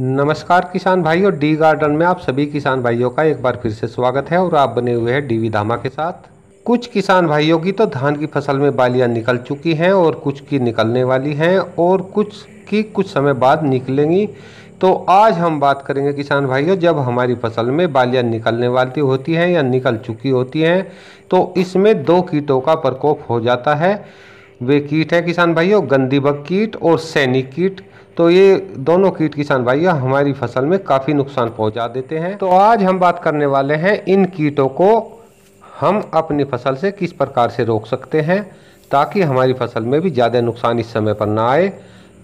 नमस्कार किसान भाइयों डी गार्डन में आप सभी किसान भाइयों का एक बार फिर से स्वागत है और आप बने हुए हैं डीवी धामा के साथ कुछ किसान भाइयों की तो धान की फसल में बालियां निकल चुकी हैं और कुछ की निकलने वाली हैं और कुछ की कुछ समय बाद निकलेंगी तो आज हम बात करेंगे किसान भाइयों जब हमारी फसल में बालियां निकलने वाली होती हैं या निकल चुकी होती हैं तो इसमें दो कीटों का प्रकोप हो जाता है वे कीट हैं किसान भाइयों गंदीबग कीट और सैनिक कीट तो ये दोनों कीट किसान भाइयों हमारी फसल में काफ़ी नुकसान पहुंचा देते हैं तो आज हम बात करने वाले हैं इन कीटों को हम अपनी फसल से किस प्रकार से रोक सकते हैं ताकि हमारी फसल में भी ज़्यादा नुकसान इस समय पर ना आए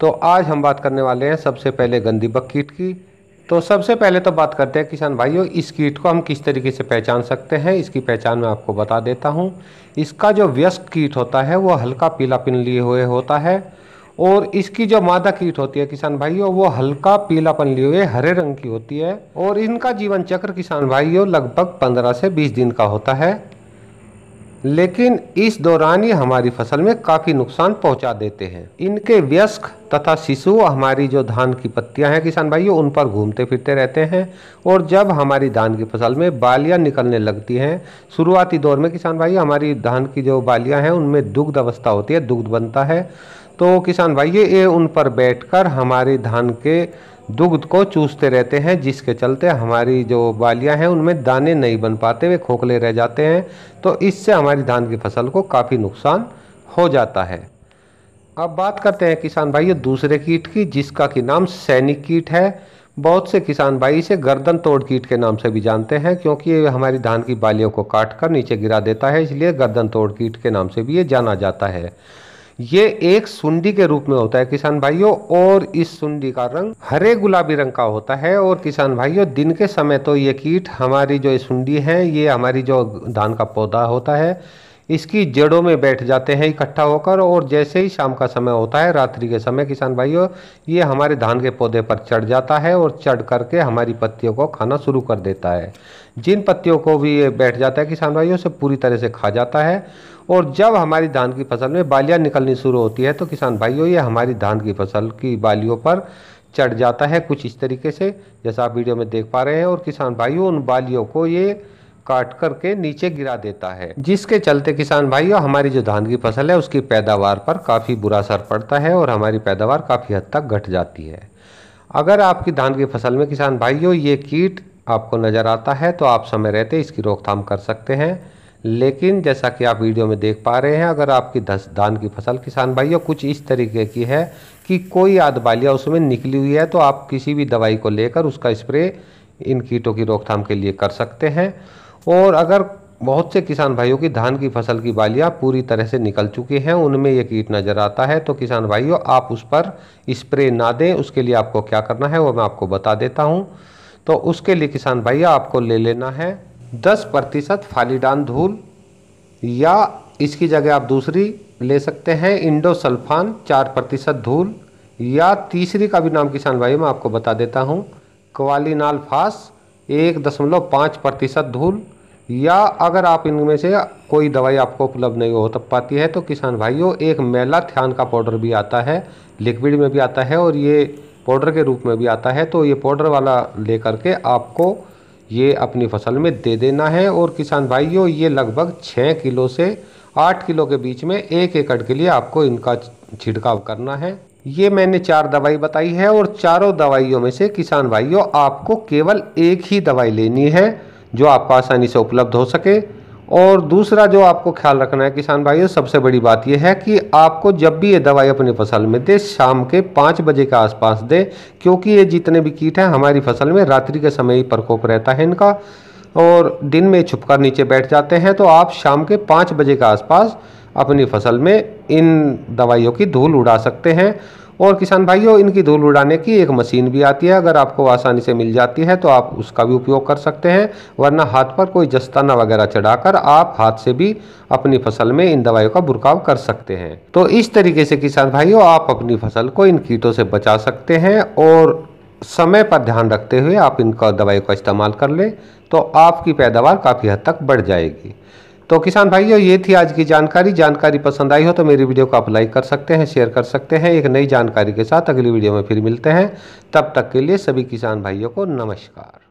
तो आज हम बात करने वाले हैं सबसे पहले गंदीबग कीट की तो सबसे पहले तो बात करते हैं किसान भाइयों इस कीट को हम किस तरीके से पहचान सकते हैं इसकी पहचान मैं आपको बता देता हूँ इसका जो व्यस्क कीट होता है वो हल्का पिन लिए हुए होता है और इसकी जो मादा कीट होती है किसान भाइयों वो हल्का पीलापन लिए हुए हरे रंग की होती है और इनका जीवन चक्र किसान भाइयों लगभग 15 से 20 दिन का होता है लेकिन इस दौरान ये हमारी फसल में काफ़ी नुकसान पहुंचा देते हैं इनके व्यस्क तथा शिशु हमारी जो धान की पत्तियां हैं किसान भाइयों उन पर घूमते फिरते रहते हैं और जब हमारी धान की फसल में बालियां निकलने लगती हैं शुरुआती दौर में किसान भाई हमारी धान की जो बालियां हैं उनमें दुग्ध अवस्था होती है दुग्ध बनता है तो किसान भाई ये उन पर बैठ हमारे धान के दुग्ध को चूसते रहते हैं जिसके चलते हमारी जो बालियां हैं उनमें दाने नहीं बन पाते वे खोखले रह जाते हैं तो इससे हमारी धान की फसल को काफ़ी नुकसान हो जाता है अब बात करते हैं किसान भाई दूसरे कीट की जिसका कि नाम सैनिक कीट है बहुत से किसान भाई इसे गर्दन तोड़ कीट के नाम से भी जानते हैं क्योंकि ये हमारी धान की बालियों को काट कर नीचे गिरा देता है इसलिए गर्दन तोड़ कीट के नाम से भी ये जाना जाता है ये एक सुंडी के रूप में होता है किसान भाइयों और इस सुंडी का रंग हरे गुलाबी रंग का होता है और किसान भाइयों दिन के समय तो ये कीट हमारी जो सुंडी है ये हमारी जो धान का पौधा होता है इसकी जड़ों में बैठ जाते हैं इकट्ठा होकर और जैसे ही शाम का समय होता है रात्रि के समय किसान भाइयों ये हमारे धान के पौधे पर चढ़ जाता है और चढ़ करके हमारी पत्तियों को खाना शुरू कर देता है जिन पत्तियों को भी ये बैठ जाता है किसान भाइयों से पूरी तरह से खा जाता है और जब हमारी धान की फसल में बालियाँ निकलनी शुरू होती है तो किसान भाइयों ये हमारी धान की फसल की बालियों पर चढ़ जाता है कुछ इस तरीके से जैसा आप वीडियो में देख पा रहे हैं और किसान भाइयों उन बालियों को ये काट करके नीचे गिरा देता है जिसके चलते किसान भाइयों हमारी जो धान की फसल है उसकी पैदावार पर काफ़ी बुरा असर पड़ता है और हमारी पैदावार काफ़ी हद तक घट जाती है अगर आपकी धान की फसल में किसान भाइयों ये कीट आपको नज़र आता है तो आप समय रहते इसकी रोकथाम कर सकते हैं लेकिन जैसा कि आप वीडियो में देख पा रहे हैं अगर आपकी धस धान की फसल किसान भाइयों कुछ इस तरीके की है कि कोई आदबालिया उसमें निकली हुई है तो आप किसी भी दवाई को लेकर उसका स्प्रे इन कीटों की रोकथाम के लिए कर सकते हैं और अगर बहुत से किसान भाइयों की धान की फसल की बालियां पूरी तरह से निकल चुकी हैं उनमें ये कीट नज़र आता है तो किसान भाइयों आप उस पर स्प्रे ना दें उसके लिए आपको क्या करना है वो मैं आपको बता देता हूँ तो उसके लिए किसान भाइयों आपको ले लेना है दस प्रतिशत फालीडान धूल या इसकी जगह आप दूसरी ले सकते हैं इंडोसल्फान चार प्रतिशत धूल या तीसरी का भी नाम किसान भाई मैं आपको बता देता हूँ क्वालिनाल फास एक दशमलव पाँच प्रतिशत धूल या अगर आप इनमें से कोई दवाई आपको उपलब्ध नहीं हो तब पाती है तो किसान भाइयों एक मेला थान का पाउडर भी आता है लिक्विड में भी आता है और ये पाउडर के रूप में भी आता है तो ये पाउडर वाला ले करके आपको ये अपनी फसल में दे देना है और किसान भाइयों ये लगभग छः किलो से आठ किलो के बीच में एक एकड़ के लिए आपको इनका छिड़काव करना है ये मैंने चार दवाई बताई है और चारों दवाइयों में से किसान भाइयों आपको केवल एक ही दवाई लेनी है जो आपको आसानी से उपलब्ध हो सके और दूसरा जो आपको ख्याल रखना है किसान भाइयों सबसे बड़ी बात यह है कि आपको जब भी ये दवाई अपनी फसल में दे शाम के पाँच बजे के आसपास दे क्योंकि ये जितने भी कीट हैं हमारी फसल में रात्रि के समय ही प्रकोप रहता है इनका और दिन में छुपकर नीचे बैठ जाते हैं तो आप शाम के पाँच बजे के आसपास अपनी फसल में इन दवाइयों की धूल उड़ा सकते हैं और किसान भाइयों इनकी धूल उड़ाने की एक मशीन भी आती है अगर आपको आसानी से मिल जाती है तो आप उसका भी उपयोग कर सकते हैं वरना हाथ पर कोई जस्ताना वगैरह चढ़ाकर आप हाथ से भी अपनी फसल में इन दवाइयों का बुरकाव कर सकते हैं तो इस तरीके से किसान भाइयों आप अपनी फसल को इन कीटों से बचा सकते हैं और समय पर ध्यान रखते हुए आप इनका दवाई का इस्तेमाल कर लें तो आपकी पैदावार काफ़ी हद तक बढ़ जाएगी तो किसान भाइयों ये थी आज की जानकारी जानकारी पसंद आई हो तो मेरी वीडियो को आप लाइक कर सकते हैं शेयर कर सकते हैं एक नई जानकारी के साथ अगली वीडियो में फिर मिलते हैं तब तक के लिए सभी किसान भाइयों को नमस्कार